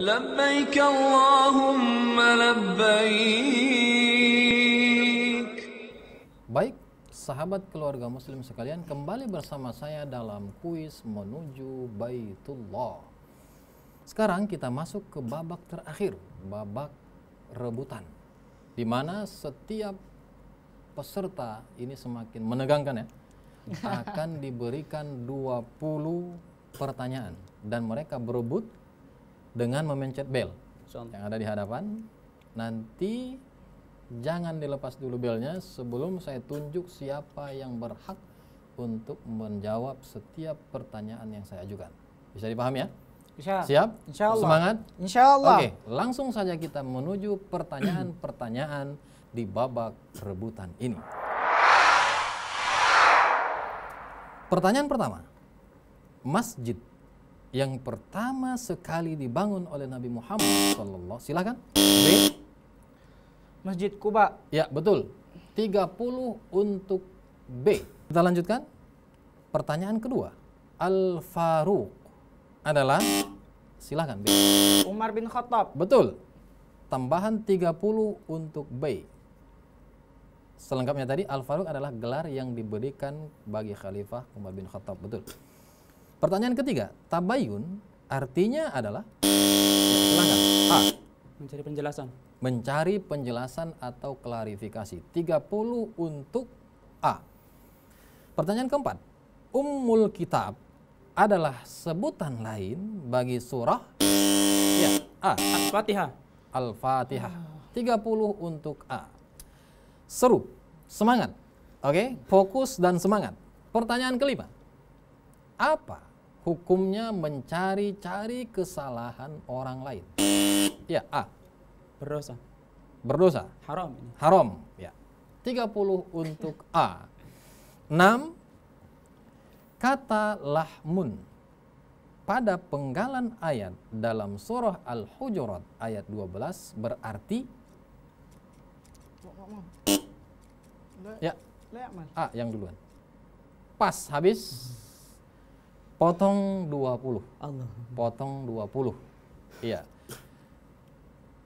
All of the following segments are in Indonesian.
لبيك اللهم لبيك Baik, sahabat keluarga muslim sekalian, kembali bersama saya dalam kuis menuju Baitullah. Sekarang kita masuk ke babak terakhir, babak rebutan. Di mana setiap peserta ini semakin menegangkan ya, akan diberikan 20 pertanyaan dan mereka berebut dengan memencet bel yang ada di hadapan. Nanti jangan dilepas dulu belnya sebelum saya tunjuk siapa yang berhak untuk menjawab setiap pertanyaan yang saya ajukan. Bisa dipahami ya? Bisa. Siap? Insya Allah. Semangat? Insya Oke, langsung saja kita menuju pertanyaan-pertanyaan di babak rebutan ini. Pertanyaan pertama, masjid yang pertama sekali dibangun oleh Nabi Muhammad SAW. silakan B Masjid Kuba ya betul 30 untuk B kita lanjutkan pertanyaan kedua Al Faruq adalah silakan B Umar bin Khattab betul tambahan 30 untuk B selengkapnya tadi Al Faruq adalah gelar yang diberikan bagi Khalifah Umar bin Khattab betul Pertanyaan ketiga, tabayun artinya adalah A. Mencari penjelasan. Mencari penjelasan atau klarifikasi. 30 untuk A. Pertanyaan keempat, Ummul Kitab adalah sebutan lain bagi surah ya, A. Al-Fatihah. Al-Fatihah. 30 untuk A. Seru, semangat. Oke, okay? fokus dan semangat. Pertanyaan kelima. Apa Hukumnya mencari-cari kesalahan orang lain. Ya, A. Berdosa. Berdosa. Haram. Haram, ya. 30 untuk A. 6. Kata lahmun pada penggalan ayat dalam surah Al-Hujurat ayat 12 berarti Ya. a yang duluan. Pas habis. Potong 20. Allah. Potong 20. Iya.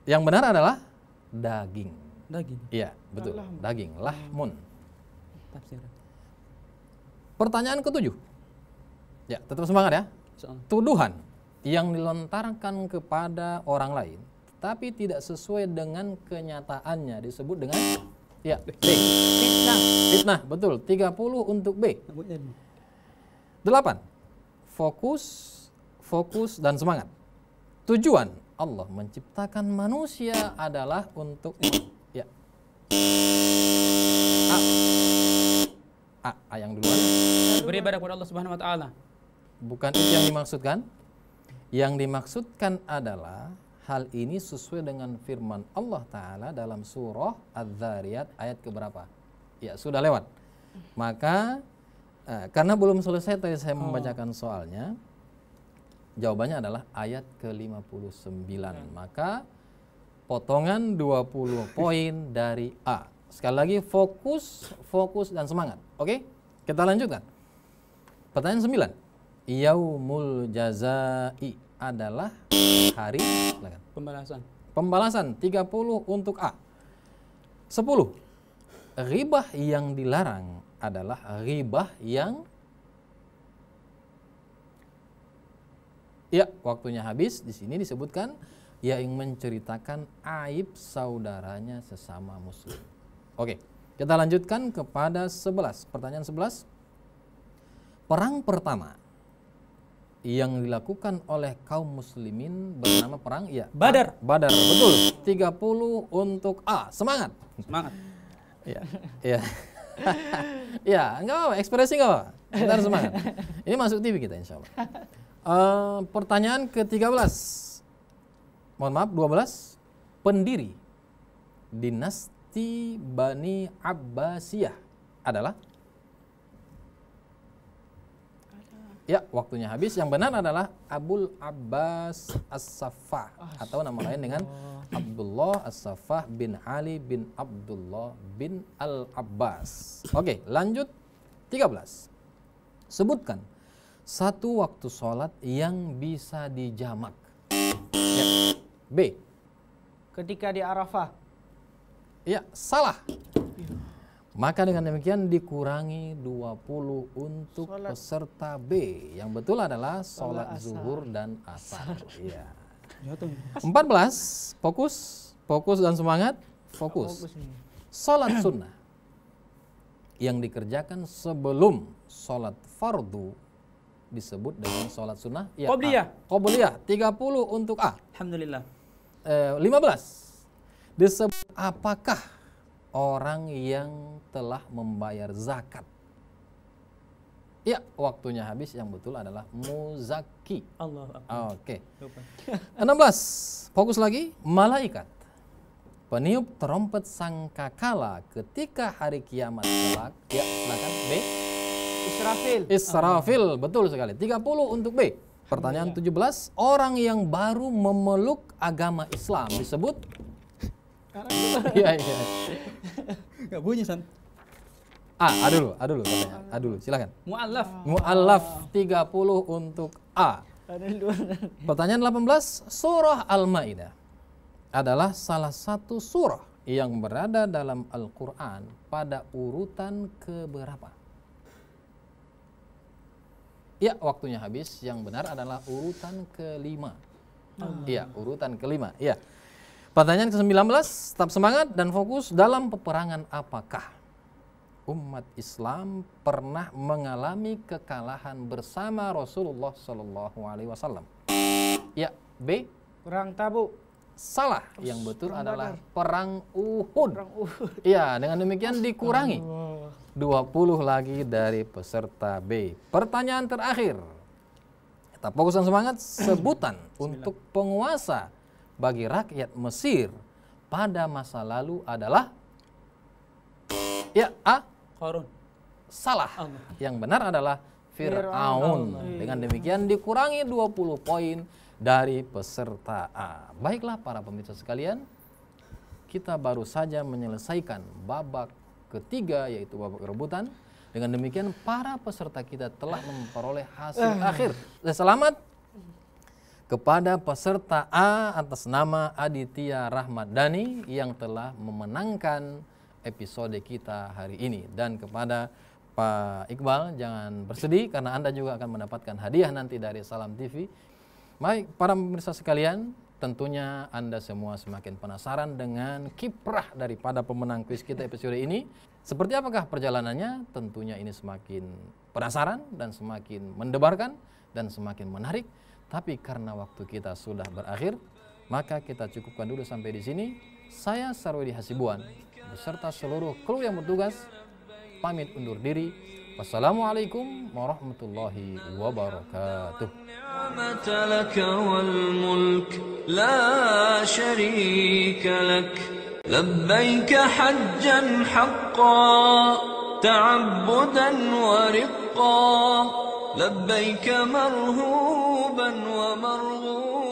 Yang benar adalah daging. Daging. Iya, betul. Lahmun. Daging, lahmun. Tafsiran. Pertanyaan ketujuh. Ya, tetap semangat ya. Tuduhan yang dilontarkan kepada orang lain tapi tidak sesuai dengan kenyataannya disebut dengan ya B. Fitnah. Fitnah, betul. 30 untuk B. 8 fokus, fokus dan semangat. Tujuan Allah menciptakan manusia adalah untuk ya. A. A, A yang duluan. Beribadah kepada Allah Subhanahu wa taala. Bukan itu yang dimaksudkan. Yang dimaksudkan adalah hal ini sesuai dengan firman Allah taala dalam surah Az-Zariyat ayat keberapa? Ya, sudah lewat. Maka Eh, karena belum selesai tadi saya oh. membacakan soalnya. Jawabannya adalah ayat ke-59. Hmm. Maka potongan 20 poin dari A. Sekali lagi fokus, fokus dan semangat. Oke? Kita lanjutkan. Pertanyaan 9. Yaumul jazai adalah hari silakan. pembalasan. Pembalasan 30 untuk A. 10. Ribah yang dilarang adalah ribah yang ya waktunya habis di sini disebutkan ya yang menceritakan aib saudaranya sesama muslim. Oke, kita lanjutkan kepada 11. Pertanyaan 11. Perang pertama yang dilakukan oleh kaum muslimin bernama perang ya Badar. Badar, betul. 30 untuk A. Semangat. Semangat. ya Ya ya, enggak apa-apa, ekspresi enggak apa-apa. Kita semangat. Ini masuk TV kita insya Allah. Uh, pertanyaan ke-13. Mohon maaf, 12. Pendiri dinasti Bani Abbasiyah adalah? Ya, waktunya habis. Yang benar adalah Abul Abbas as safah atau nama lain dengan Abdullah as safah bin Ali bin Abdullah bin Al-Abbas. Oke, lanjut 13. Sebutkan satu waktu sholat yang bisa dijamak. Ya. B. Ketika di Arafah. Ya, salah. Maka dengan demikian dikurangi 20 untuk Sholat. peserta B yang betul adalah sholat, sholat zuhur dan asar. Iya. 14 fokus, fokus dan semangat, fokus. Sholat sunnah yang dikerjakan sebelum sholat fardu disebut dengan sholat sunnah. Ya, Qobliyah. Qobliyah 30 untuk A. Alhamdulillah. Eh, 15 disebut apakah orang yang telah membayar zakat. Ya, waktunya habis yang betul adalah muzaki. Allah. Oke. Okay. belas 16. Fokus lagi malaikat. Peniup trompet sangkakala ketika hari kiamat kelak. Ya, silakan B. Israfil. Israfil, oh. betul sekali. 30 untuk B. Pertanyaan 17, iya. orang yang baru memeluk agama Islam disebut sekarang. Iya iya. Gak bunyi san. A, A dulu, A dulu katanya. A dulu, silakan. Mu'allaf. Mu'allaf 30 untuk A. Pertanyaan 18, surah Al-Maidah adalah salah satu surah yang berada dalam Al-Qur'an pada urutan keberapa? Ya, waktunya habis. Yang benar adalah urutan kelima. Oh. Iya, urutan kelima. Iya. Pertanyaan ke-19, tetap semangat dan fokus dalam peperangan apakah umat Islam pernah mengalami kekalahan bersama Rasulullah Shallallahu Alaihi Wasallam? Ya, B. Perang Tabu. Salah. Terus Yang betul perang adalah badan. perang Uhud. Perang Uhud. Ya, dengan demikian dikurangi. 20 lagi dari peserta B. Pertanyaan terakhir. Tetap fokus dan semangat. Sebutan untuk penguasa bagi rakyat Mesir pada masa lalu adalah ya A Korun. Salah. Allah. Yang benar adalah Fir'aun. Dengan demikian dikurangi 20 poin dari peserta A. Baiklah para pemirsa sekalian, kita baru saja menyelesaikan babak ketiga yaitu babak rebutan. Dengan demikian para peserta kita telah memperoleh hasil eh. akhir. Selamat kepada peserta A atas nama Aditya Rahmat Dani yang telah memenangkan episode kita hari ini dan kepada Pak Iqbal jangan bersedih karena Anda juga akan mendapatkan hadiah nanti dari Salam TV. Baik, para pemirsa sekalian, tentunya Anda semua semakin penasaran dengan kiprah daripada pemenang kuis kita episode ini. Seperti apakah perjalanannya? Tentunya ini semakin penasaran dan semakin mendebarkan dan semakin menarik tapi karena waktu kita sudah berakhir, maka kita cukupkan dulu sampai di sini. Saya Sarwedi Hasibuan beserta seluruh kru yang bertugas pamit undur diri. Wassalamualaikum warahmatullahi wabarakatuh. لبيك حجا حقا تعبدا ورقا لبيك مرهوبا ومرغوبا